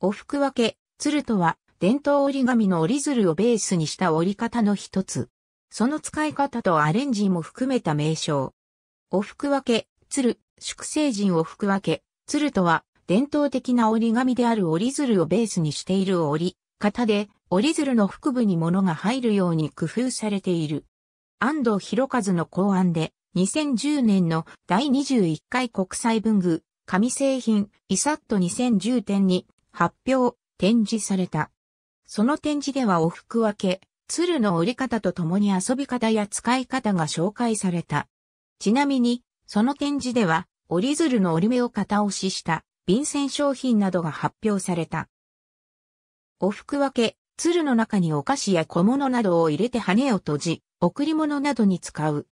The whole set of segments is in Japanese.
お服分け、鶴とは、伝統折り紙の折り鶴をベースにした折り方の一つ。その使い方とアレンジも含めた名称。お服分け、鶴、粛清人お服分け、鶴とは、伝統的な折り紙である折り鶴をベースにしている折り方で、折り鶴の腹部に物が入るように工夫されている。安藤博和の考案で、2010年の第21回国際文具、紙製品、イサット2010点に発表、展示された。その展示ではお服分け、鶴の折り方と共に遊び方や使い方が紹介された。ちなみに、その展示では、折り鶴の折り目を型押しした、便箋商品などが発表された。お服分け、鶴の中にお菓子や小物などを入れて羽を閉じ、贈り物などに使う。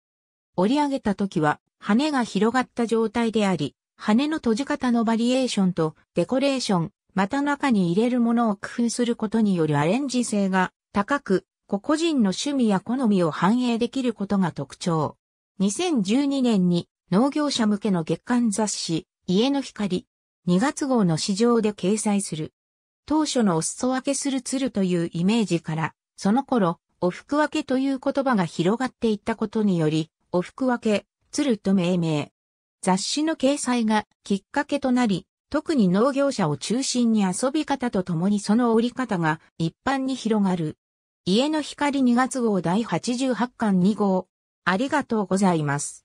折り上げた時は、羽が広がった状態であり、羽の閉じ方のバリエーションとデコレーション、また中に入れるものを工夫することによるアレンジ性が高く、個々人の趣味や好みを反映できることが特徴。2012年に農業者向けの月間雑誌、家の光、2月号の市場で掲載する。当初のお裾分けする鶴というイメージから、その頃、お服分けという言葉が広がっていったことにより、お服分け、鶴と命名。雑誌の掲載がきっかけとなり、特に農業者を中心に遊び方とともにその折り方が一般に広がる。家の光2月号第88巻2号。ありがとうございます。